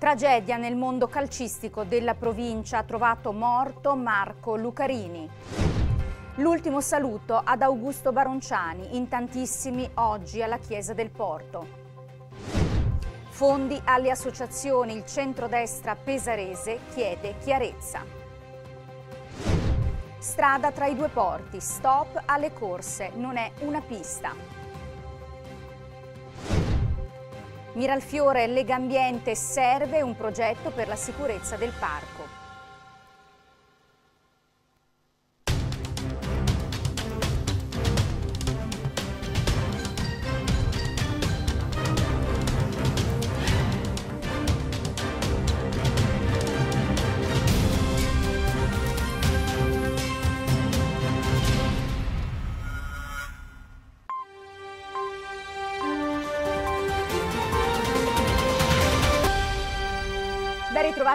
Tragedia nel mondo calcistico della provincia ha trovato morto Marco Lucarini. L'ultimo saluto ad Augusto Baronciani, in tantissimi oggi alla Chiesa del Porto. Fondi alle associazioni, il centrodestra pesarese chiede chiarezza. Strada tra i due porti, stop alle corse, non è una pista. Miralfiore Legambiente serve un progetto per la sicurezza del parco.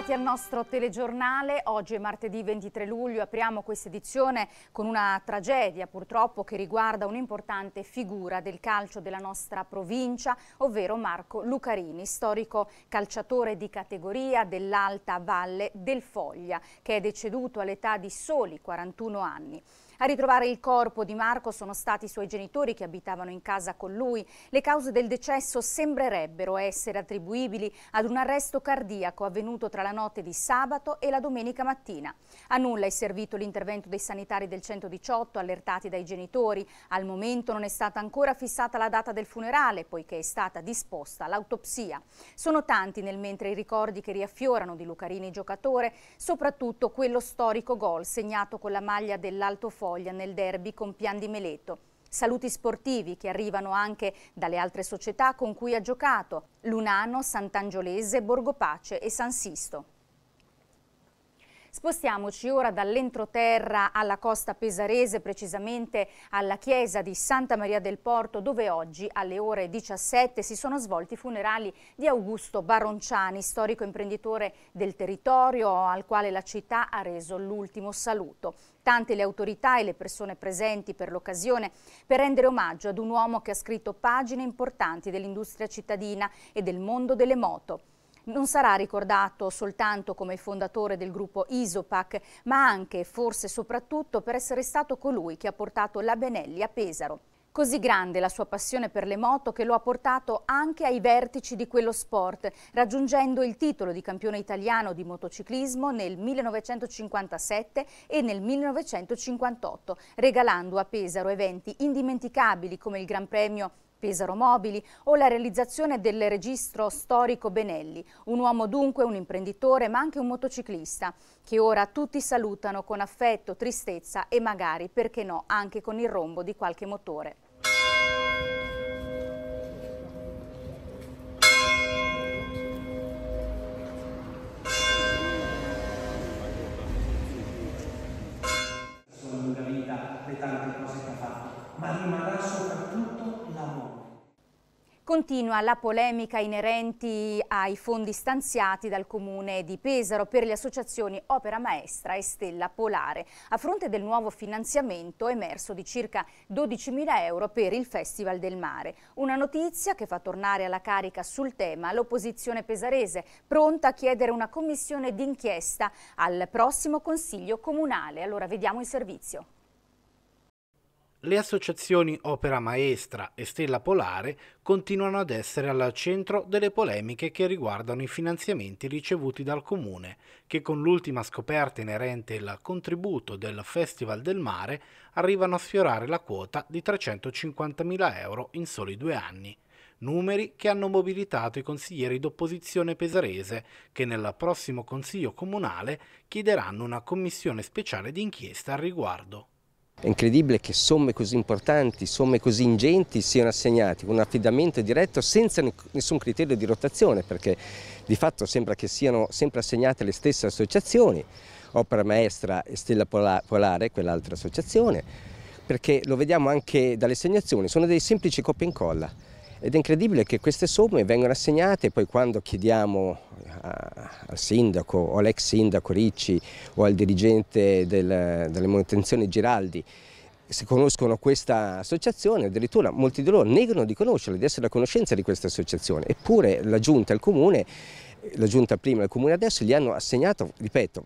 Bentornati al nostro telegiornale. Oggi è martedì 23 luglio. Apriamo questa edizione con una tragedia purtroppo che riguarda un'importante figura del calcio della nostra provincia, ovvero Marco Lucarini, storico calciatore di categoria dell'Alta Valle del Foglia, che è deceduto all'età di soli 41 anni. A ritrovare il corpo di Marco sono stati i suoi genitori che abitavano in casa con lui. Le cause del decesso sembrerebbero essere attribuibili ad un arresto cardiaco avvenuto tra la notte di sabato e la domenica mattina. A nulla è servito l'intervento dei sanitari del 118 allertati dai genitori. Al momento non è stata ancora fissata la data del funerale poiché è stata disposta l'autopsia. Sono tanti nel mentre i ricordi che riaffiorano di Lucarini giocatore, soprattutto quello storico gol segnato con la maglia dell'Alto Fondo Foglia nel derby con Pian di Meleto. Saluti sportivi che arrivano anche dalle altre società con cui ha giocato, Lunano, Sant'Angiolese, Borgopace e San Sisto. Spostiamoci ora dall'entroterra alla costa pesarese, precisamente alla chiesa di Santa Maria del Porto, dove oggi alle ore 17 si sono svolti i funerali di Augusto Baronciani, storico imprenditore del territorio al quale la città ha reso l'ultimo saluto. Tante le autorità e le persone presenti per l'occasione per rendere omaggio ad un uomo che ha scritto pagine importanti dell'industria cittadina e del mondo delle moto non sarà ricordato soltanto come fondatore del gruppo Isopac, ma anche e forse soprattutto per essere stato colui che ha portato la Benelli a Pesaro. Così grande la sua passione per le moto che lo ha portato anche ai vertici di quello sport, raggiungendo il titolo di campione italiano di motociclismo nel 1957 e nel 1958, regalando a Pesaro eventi indimenticabili come il Gran Premio Pesaro Mobili o la realizzazione del registro storico Benelli, un uomo dunque, un imprenditore ma anche un motociclista, che ora tutti salutano con affetto, tristezza e magari, perché no, anche con il rombo di qualche motore. Continua la polemica inerenti ai fondi stanziati dal comune di Pesaro per le associazioni Opera Maestra e Stella Polare. A fronte del nuovo finanziamento emerso di circa 12.000 euro per il Festival del Mare. Una notizia che fa tornare alla carica sul tema l'opposizione pesarese, pronta a chiedere una commissione d'inchiesta al prossimo Consiglio Comunale. Allora vediamo il servizio le associazioni Opera Maestra e Stella Polare continuano ad essere al centro delle polemiche che riguardano i finanziamenti ricevuti dal Comune, che con l'ultima scoperta inerente al contributo del Festival del Mare arrivano a sfiorare la quota di 350.000 euro in soli due anni numeri che hanno mobilitato i consiglieri d'opposizione pesarese che nel prossimo Consiglio Comunale chiederanno una commissione speciale d'inchiesta al riguardo. È incredibile che somme così importanti, somme così ingenti siano assegnate con un affidamento diretto senza nessun criterio di rotazione perché di fatto sembra che siano sempre assegnate le stesse associazioni, Opera Maestra e Stella Polare, quell'altra associazione, perché lo vediamo anche dalle assegnazioni, sono dei semplici copia e incolla. Ed è incredibile che queste somme vengano assegnate e poi quando chiediamo a, eh, al sindaco o all'ex sindaco Ricci o al dirigente del, delle manutenzioni Giraldi se conoscono questa associazione, addirittura molti di loro negano di conoscerla, di essere a conoscenza di questa associazione, eppure la giunta e il comune, la giunta prima e il comune adesso gli hanno assegnato, ripeto,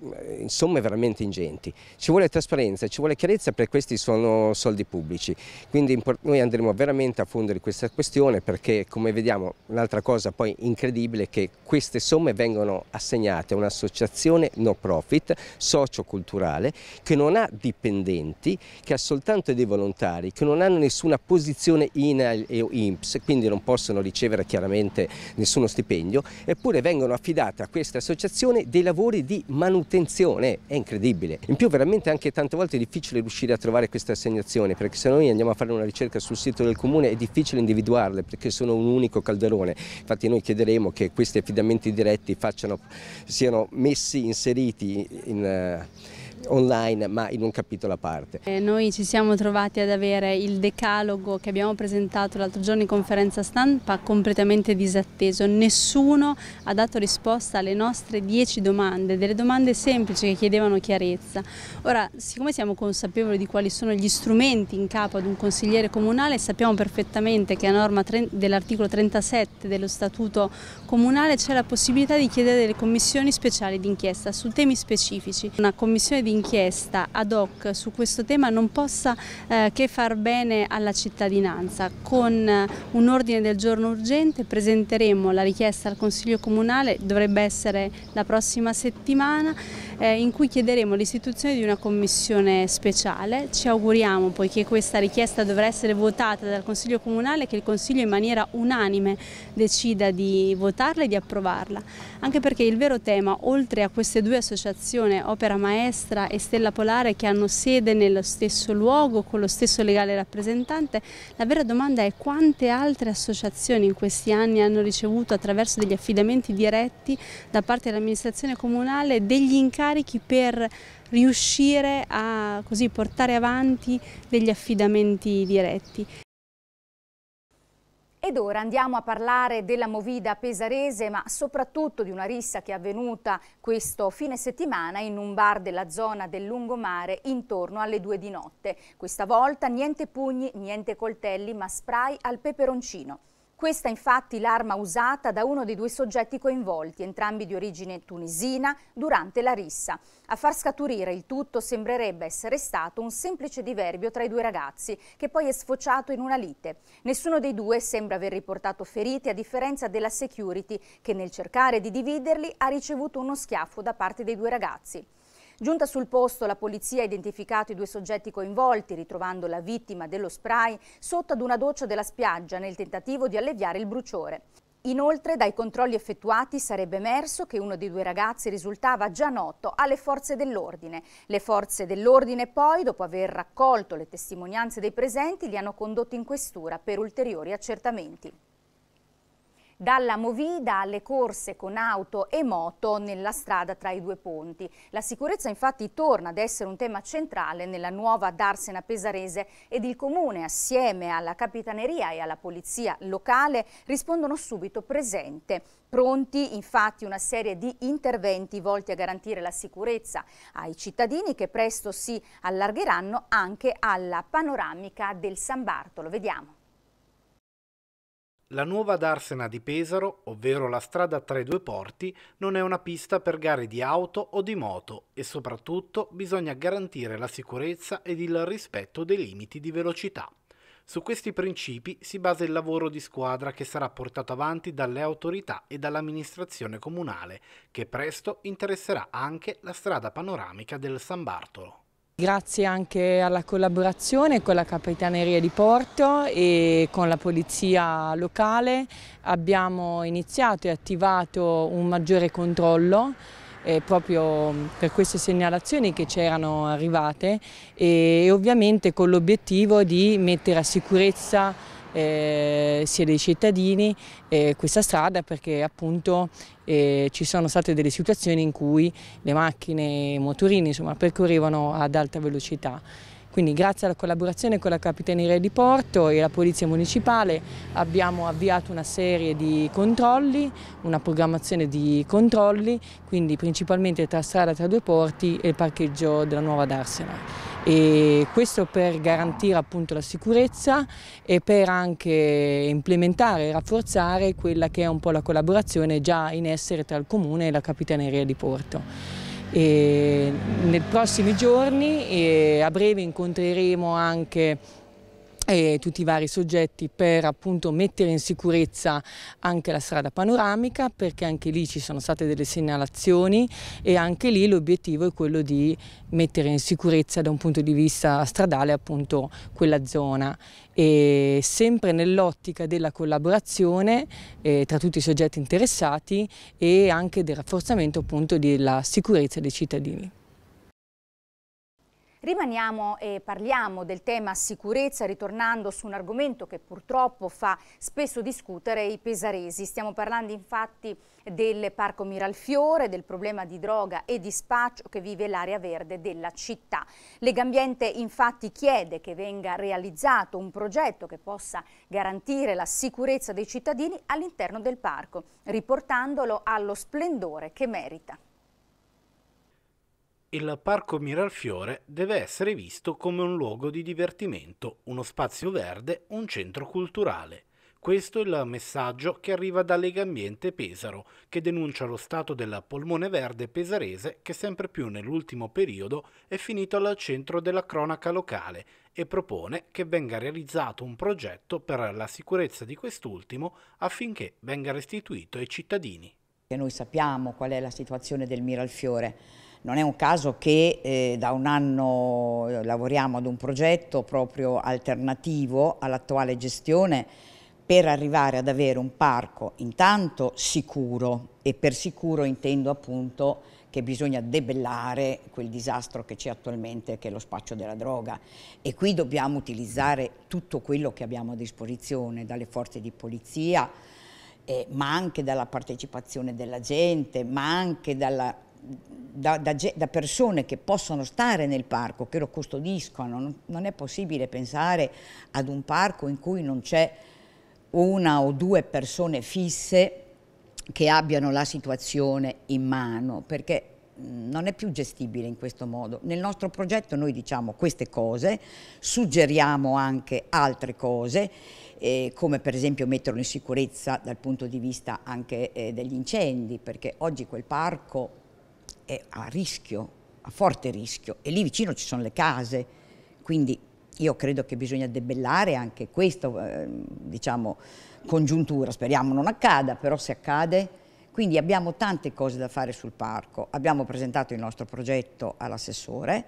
eh, in somme veramente ingenti. Ci vuole trasparenza, ci vuole chiarezza perché questi sono soldi pubblici, quindi noi andremo veramente a fondo di questa questione perché come vediamo un'altra cosa poi incredibile è che queste somme vengono assegnate a un'associazione no profit socioculturale che non ha dipendenti, che ha soltanto dei volontari, che non hanno nessuna posizione INAIL o INPS, quindi non possono ricevere chiaramente nessuno stipendio, eppure vengono affidate a questa associazione dei lavori di manutenzione manutenzione è incredibile. In più veramente anche tante volte è difficile riuscire a trovare queste assegnazioni perché se noi andiamo a fare una ricerca sul sito del comune è difficile individuarle perché sono un unico calderone. Infatti noi chiederemo che questi affidamenti diretti facciano, siano messi, inseriti in... Uh, online ma in un capitolo a parte. E eh, noi ci siamo trovati ad avere il decalogo che abbiamo presentato l'altro giorno in conferenza stampa completamente disatteso, nessuno ha dato risposta alle nostre dieci domande, delle domande semplici che chiedevano chiarezza. Ora, siccome siamo consapevoli di quali sono gli strumenti in capo ad un consigliere comunale, sappiamo perfettamente che a norma dell'articolo 37 dello statuto comunale c'è la possibilità di chiedere delle commissioni speciali d'inchiesta su temi specifici. Una commissione di d'inchiesta ad hoc su questo tema non possa eh, che far bene alla cittadinanza. Con eh, un ordine del giorno urgente presenteremo la richiesta al Consiglio Comunale, dovrebbe essere la prossima settimana, eh, in cui chiederemo l'istituzione di una commissione speciale. Ci auguriamo, poiché questa richiesta dovrà essere votata dal Consiglio Comunale, che il Consiglio in maniera unanime decida di votarla e di approvarla. Anche perché il vero tema, oltre a queste due associazioni, Opera Maestra, Astra e Stella Polare che hanno sede nello stesso luogo con lo stesso legale rappresentante, la vera domanda è quante altre associazioni in questi anni hanno ricevuto attraverso degli affidamenti diretti da parte dell'amministrazione comunale degli incarichi per riuscire a così, portare avanti degli affidamenti diretti. Ed ora andiamo a parlare della movida pesarese, ma soprattutto di una rissa che è avvenuta questo fine settimana in un bar della zona del lungomare intorno alle due di notte. Questa volta niente pugni, niente coltelli, ma spray al peperoncino. Questa è infatti l'arma usata da uno dei due soggetti coinvolti, entrambi di origine tunisina, durante la rissa. A far scaturire il tutto sembrerebbe essere stato un semplice diverbio tra i due ragazzi, che poi è sfociato in una lite. Nessuno dei due sembra aver riportato feriti, a differenza della security, che nel cercare di dividerli ha ricevuto uno schiaffo da parte dei due ragazzi. Giunta sul posto, la polizia ha identificato i due soggetti coinvolti, ritrovando la vittima dello spray sotto ad una doccia della spiaggia nel tentativo di alleviare il bruciore. Inoltre, dai controlli effettuati sarebbe emerso che uno dei due ragazzi risultava già noto alle forze dell'ordine. Le forze dell'ordine poi, dopo aver raccolto le testimonianze dei presenti, li hanno condotti in questura per ulteriori accertamenti dalla Movida alle corse con auto e moto nella strada tra i due ponti. La sicurezza infatti torna ad essere un tema centrale nella nuova Darsena Pesarese ed il Comune assieme alla Capitaneria e alla Polizia locale rispondono subito presente. Pronti infatti una serie di interventi volti a garantire la sicurezza ai cittadini che presto si allargheranno anche alla panoramica del San Bartolo. Vediamo. La nuova Darsena di Pesaro, ovvero la strada tra i due porti, non è una pista per gare di auto o di moto e soprattutto bisogna garantire la sicurezza ed il rispetto dei limiti di velocità. Su questi principi si basa il lavoro di squadra che sarà portato avanti dalle autorità e dall'amministrazione comunale, che presto interesserà anche la strada panoramica del San Bartolo. Grazie anche alla collaborazione con la Capitaneria di Porto e con la Polizia locale abbiamo iniziato e attivato un maggiore controllo eh, proprio mm, per queste segnalazioni che c'erano arrivate e ovviamente con l'obiettivo di mettere a sicurezza eh, sia dei cittadini eh, questa strada perché appunto eh, ci sono state delle situazioni in cui le macchine, i motorini insomma, percorrevano ad alta velocità. Quindi grazie alla collaborazione con la Capitaneria di Porto e la Polizia Municipale abbiamo avviato una serie di controlli, una programmazione di controlli, quindi principalmente tra strada tra due porti e il parcheggio della nuova D'Arsenal. E questo per garantire appunto la sicurezza e per anche implementare e rafforzare quella che è un po' la collaborazione già in essere tra il Comune e la Capitaneria di Porto. E nei prossimi giorni e a breve incontreremo anche e tutti i vari soggetti per appunto mettere in sicurezza anche la strada panoramica perché anche lì ci sono state delle segnalazioni e anche lì l'obiettivo è quello di mettere in sicurezza da un punto di vista stradale appunto quella zona e sempre nell'ottica della collaborazione eh, tra tutti i soggetti interessati e anche del rafforzamento appunto della sicurezza dei cittadini. Rimaniamo e parliamo del tema sicurezza ritornando su un argomento che purtroppo fa spesso discutere i pesaresi. Stiamo parlando infatti del Parco Miralfiore, del problema di droga e di spaccio che vive l'area verde della città. Legambiente infatti chiede che venga realizzato un progetto che possa garantire la sicurezza dei cittadini all'interno del parco, riportandolo allo splendore che merita il Parco Miralfiore deve essere visto come un luogo di divertimento, uno spazio verde, un centro culturale. Questo è il messaggio che arriva da Lega Ambiente Pesaro, che denuncia lo stato del polmone verde pesarese che sempre più nell'ultimo periodo è finito al centro della cronaca locale e propone che venga realizzato un progetto per la sicurezza di quest'ultimo affinché venga restituito ai cittadini che noi sappiamo qual è la situazione del Miralfiore. Non è un caso che eh, da un anno eh, lavoriamo ad un progetto proprio alternativo all'attuale gestione per arrivare ad avere un parco intanto sicuro e per sicuro intendo appunto che bisogna debellare quel disastro che c'è attualmente che è lo spaccio della droga e qui dobbiamo utilizzare tutto quello che abbiamo a disposizione dalle forze di polizia eh, ma anche dalla partecipazione della gente, ma anche dalla da, da, da, persone che possono stare nel parco, che lo custodiscono. Non, non è possibile pensare ad un parco in cui non c'è una o due persone fisse che abbiano la situazione in mano, perché non è più gestibile in questo modo. Nel nostro progetto noi diciamo queste cose, suggeriamo anche altre cose, eh, come per esempio metterlo in sicurezza dal punto di vista anche eh, degli incendi, perché oggi quel parco è a rischio, a forte rischio, e lì vicino ci sono le case, quindi io credo che bisogna debellare anche questa eh, diciamo, congiuntura, speriamo non accada, però se accade quindi abbiamo tante cose da fare sul parco, abbiamo presentato il nostro progetto all'assessore,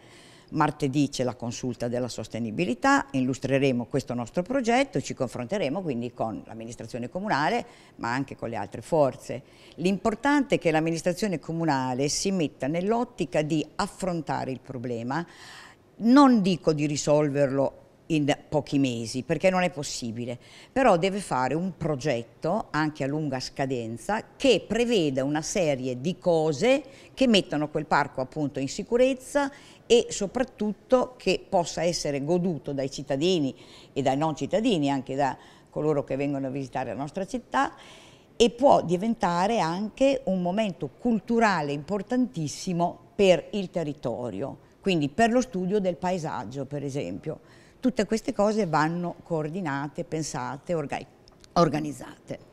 martedì c'è la consulta della sostenibilità, illustreremo questo nostro progetto, ci confronteremo quindi con l'amministrazione comunale ma anche con le altre forze. L'importante è che l'amministrazione comunale si metta nell'ottica di affrontare il problema, non dico di risolverlo in pochi mesi, perché non è possibile, però deve fare un progetto anche a lunga scadenza che preveda una serie di cose che mettano quel parco appunto in sicurezza e soprattutto che possa essere goduto dai cittadini e dai non cittadini, anche da coloro che vengono a visitare la nostra città e può diventare anche un momento culturale importantissimo per il territorio, quindi per lo studio del paesaggio per esempio. Tutte queste cose vanno coordinate, pensate, organizzate.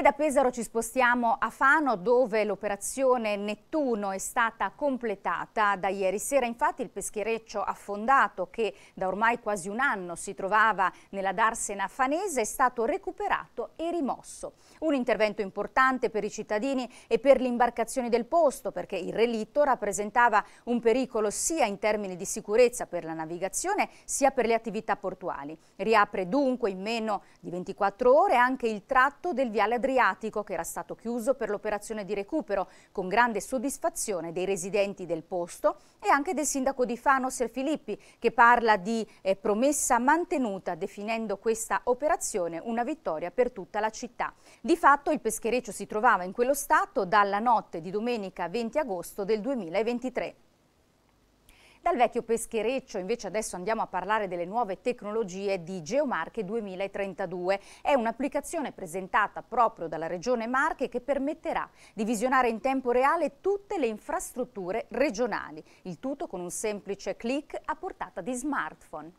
E da Pesaro ci spostiamo a Fano dove l'operazione Nettuno è stata completata da ieri sera. Infatti il peschereccio affondato che da ormai quasi un anno si trovava nella darsena fanese è stato recuperato e rimosso. Un intervento importante per i cittadini e per le imbarcazioni del posto perché il relitto rappresentava un pericolo sia in termini di sicurezza per la navigazione sia per le attività portuali. Riapre dunque in meno di 24 ore anche il tratto del viale Adriano Adriatico che era stato chiuso per l'operazione di recupero con grande soddisfazione dei residenti del posto e anche del sindaco di Fano Serfilippi che parla di eh, promessa mantenuta definendo questa operazione una vittoria per tutta la città. Di fatto il peschereccio si trovava in quello stato dalla notte di domenica 20 agosto del 2023. Dal vecchio peschereccio invece adesso andiamo a parlare delle nuove tecnologie di Geomarche 2032. È un'applicazione presentata proprio dalla Regione Marche che permetterà di visionare in tempo reale tutte le infrastrutture regionali, il tutto con un semplice clic a portata di smartphone.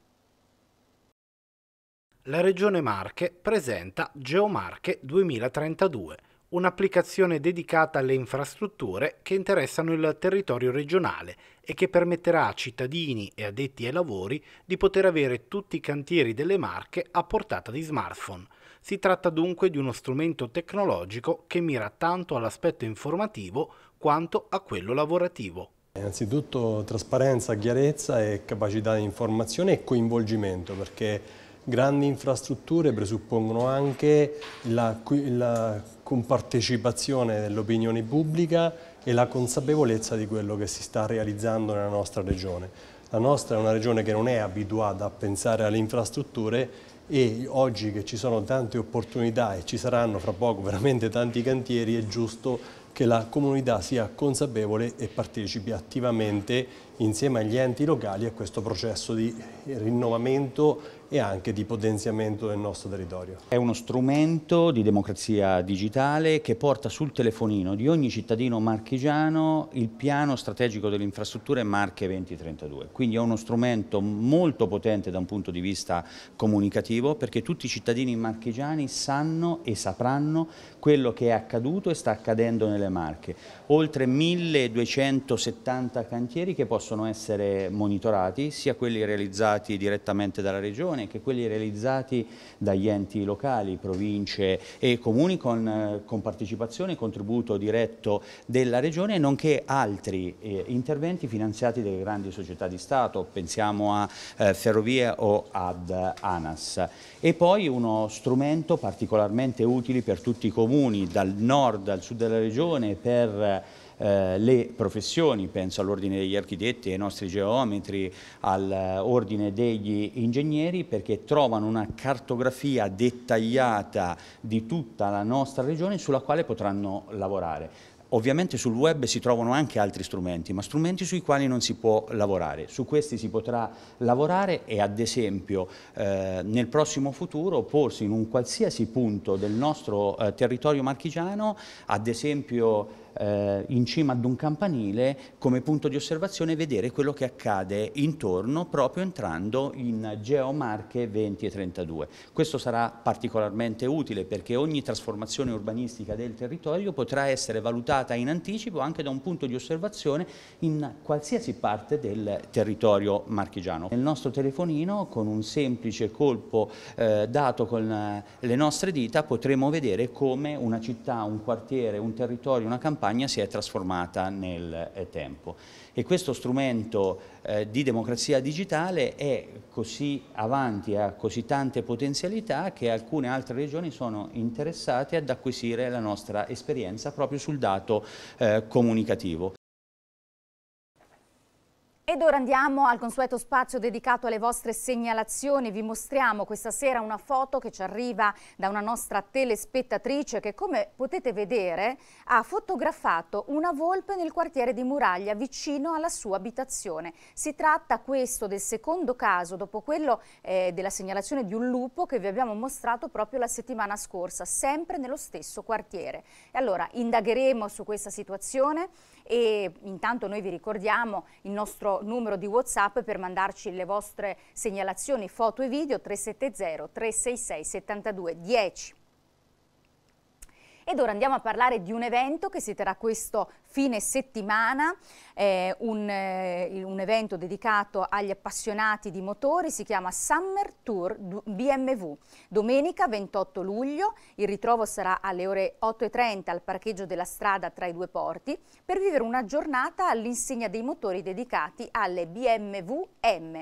La Regione Marche presenta Geomarche 2032 un'applicazione dedicata alle infrastrutture che interessano il territorio regionale e che permetterà a cittadini e addetti ai lavori di poter avere tutti i cantieri delle marche a portata di smartphone. Si tratta dunque di uno strumento tecnologico che mira tanto all'aspetto informativo quanto a quello lavorativo. Innanzitutto trasparenza, chiarezza e capacità di informazione e coinvolgimento perché grandi infrastrutture presuppongono anche la, la compartecipazione dell'opinione pubblica e la consapevolezza di quello che si sta realizzando nella nostra regione. La nostra è una regione che non è abituata a pensare alle infrastrutture e oggi che ci sono tante opportunità e ci saranno fra poco veramente tanti cantieri è giusto che la comunità sia consapevole e partecipi attivamente insieme agli enti locali a questo processo di rinnovamento e anche di potenziamento del nostro territorio. È uno strumento di democrazia digitale che porta sul telefonino di ogni cittadino marchigiano il piano strategico delle infrastrutture Marche 2032. Quindi è uno strumento molto potente da un punto di vista comunicativo perché tutti i cittadini marchigiani sanno e sapranno quello che è accaduto e sta accadendo nelle Marche. Oltre 1270 cantieri che possono essere monitorati, sia quelli realizzati direttamente dalla Regione regione, anche quelli realizzati dagli enti locali, province e comuni con, eh, con partecipazione e contributo diretto della regione, nonché altri eh, interventi finanziati dalle grandi società di Stato, pensiamo a eh, Ferrovie o ad ANAS. E poi uno strumento particolarmente utile per tutti i comuni, dal nord al sud della regione, per eh, le professioni, penso all'ordine degli architetti, ai nostri geometri, all'ordine eh, degli ingegneri, perché trovano una cartografia dettagliata di tutta la nostra regione sulla quale potranno lavorare. Ovviamente sul web si trovano anche altri strumenti, ma strumenti sui quali non si può lavorare. Su questi si potrà lavorare e ad esempio eh, nel prossimo futuro porsi in un qualsiasi punto del nostro eh, territorio marchigiano, ad esempio eh, in cima ad un campanile come punto di osservazione vedere quello che accade intorno proprio entrando in Geomarche 20 e 32. Questo sarà particolarmente utile perché ogni trasformazione urbanistica del territorio potrà essere valutata in anticipo anche da un punto di osservazione in qualsiasi parte del territorio marchigiano. Nel nostro telefonino con un semplice colpo eh, dato con eh, le nostre dita potremo vedere come una città, un quartiere, un territorio, una campagna campagna si è trasformata nel eh, tempo e questo strumento eh, di democrazia digitale è così avanti, ha così tante potenzialità che alcune altre regioni sono interessate ad acquisire la nostra esperienza proprio sul dato eh, comunicativo. Ed ora andiamo al consueto spazio dedicato alle vostre segnalazioni. Vi mostriamo questa sera una foto che ci arriva da una nostra telespettatrice che come potete vedere ha fotografato una volpe nel quartiere di Muraglia vicino alla sua abitazione. Si tratta questo del secondo caso dopo quello eh, della segnalazione di un lupo che vi abbiamo mostrato proprio la settimana scorsa, sempre nello stesso quartiere. E allora indagheremo su questa situazione e intanto noi vi ricordiamo il nostro numero di Whatsapp per mandarci le vostre segnalazioni, foto e video 370 366 72 10. Ed ora andiamo a parlare di un evento che si terrà questo fine settimana, eh, un, eh, un, evento dedicato agli appassionati di motori, si chiama Summer Tour BMW. Domenica 28 luglio il ritrovo sarà alle ore 8.30 al parcheggio della strada tra i due porti per vivere una giornata all'insegna dei motori dedicati alle BMW M.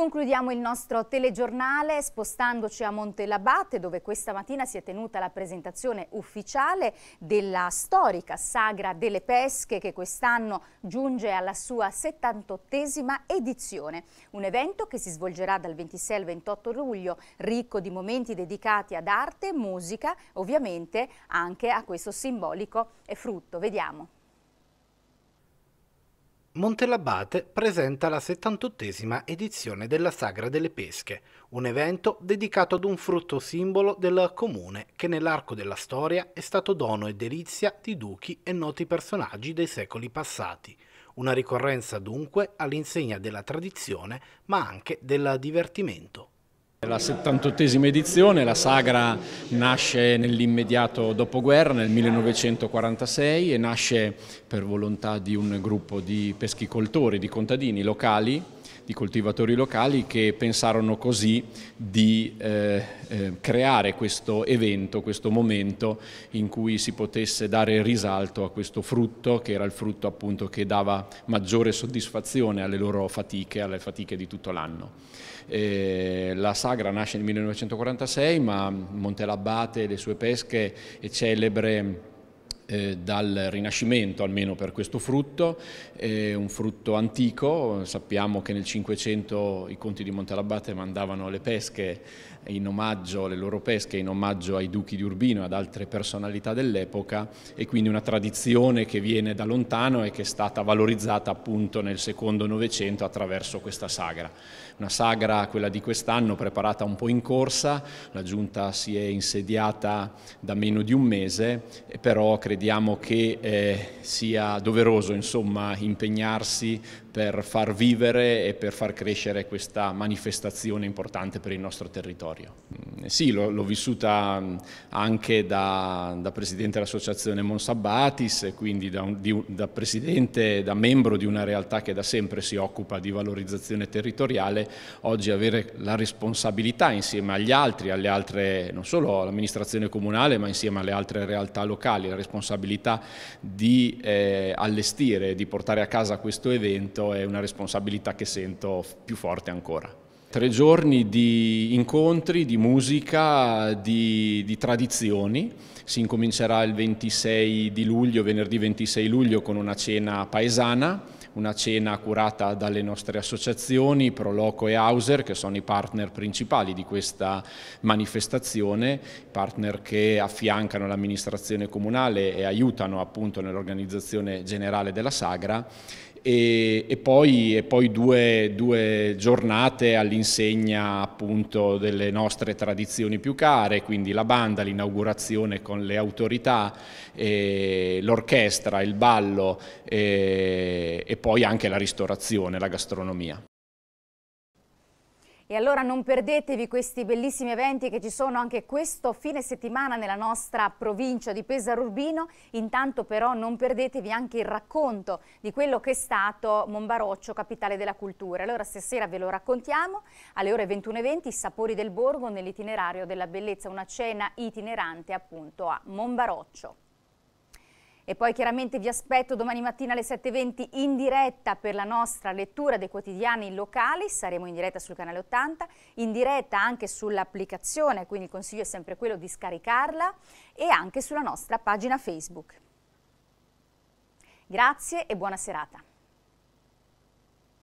Concludiamo il nostro telegiornale spostandoci a Montelabate dove questa mattina si è tenuta la presentazione ufficiale della storica Sagra delle Pesche che quest'anno giunge alla sua 78esima edizione. Un evento che si svolgerà dal 26 al 28 luglio, ricco di momenti dedicati ad arte, musica, ovviamente anche a questo simbolico frutto. Vediamo. Montelabate presenta la 78esima edizione della Sagra delle Pesche, un evento dedicato ad un frutto simbolo del comune che nell'arco della storia è stato dono e delizia di duchi e noti personaggi dei secoli passati. Una ricorrenza dunque all'insegna della tradizione ma anche del divertimento. La 78esima edizione, la sagra nasce nell'immediato dopoguerra, nel 1946 e nasce per volontà di un gruppo di peschicoltori, di contadini locali di coltivatori locali che pensarono così di eh, eh, creare questo evento, questo momento in cui si potesse dare risalto a questo frutto che era il frutto appunto che dava maggiore soddisfazione alle loro fatiche, alle fatiche di tutto l'anno. Eh, la sagra nasce nel 1946 ma Montelabbate e le sue pesche è celebre eh, dal Rinascimento almeno per questo frutto, è un frutto antico, sappiamo che nel Cinquecento i conti di Montalabate mandavano le pesche in omaggio, le loro pesche in omaggio ai duchi di Urbino e ad altre personalità dell'epoca e quindi una tradizione che viene da lontano e che è stata valorizzata appunto nel secondo Novecento attraverso questa sagra una sagra, quella di quest'anno, preparata un po' in corsa, la giunta si è insediata da meno di un mese, però crediamo che eh, sia doveroso insomma, impegnarsi per far vivere e per far crescere questa manifestazione importante per il nostro territorio. Mm, sì, l'ho vissuta mm, anche da, da presidente dell'associazione Monsabatis, quindi da, un, di, da presidente, da membro di una realtà che da sempre si occupa di valorizzazione territoriale, oggi avere la responsabilità insieme agli altri, alle altre, non solo all'amministrazione comunale, ma insieme alle altre realtà locali, la responsabilità di eh, allestire, di portare a casa questo evento merito e una responsabilità che sento più forte ancora. Tre giorni di incontri, di musica, di, di, tradizioni. Si incomincerà il 26 di luglio, venerdì 26 luglio, con una cena paesana, una cena curata dalle nostre associazioni, Proloco e Hauser, che sono i partner principali di questa manifestazione, partner che affiancano l'amministrazione comunale e aiutano appunto nell'organizzazione generale della sagra e, e, poi, e, poi, due, due giornate all'insegna appunto delle nostre tradizioni più care, quindi la banda, l'inaugurazione con le autorità, l'orchestra, il ballo e, e poi anche la ristorazione, la gastronomia. E allora non perdetevi questi bellissimi eventi che ci sono anche questo fine settimana nella nostra provincia di Pesaro Urbino. Intanto però non perdetevi anche il racconto di quello che è stato Monbaroccio, capitale della cultura. Allora stasera ve lo raccontiamo alle ore 21.20, i sapori del borgo nell'itinerario della bellezza, una cena itinerante appunto a Monbaroccio. E poi chiaramente vi aspetto domani mattina alle 7.20 in diretta per la nostra lettura dei quotidiani locali, saremo in diretta sul canale 80, in diretta anche sull'applicazione, quindi il consiglio è sempre quello di scaricarla e anche sulla nostra pagina Facebook. Grazie e buona serata.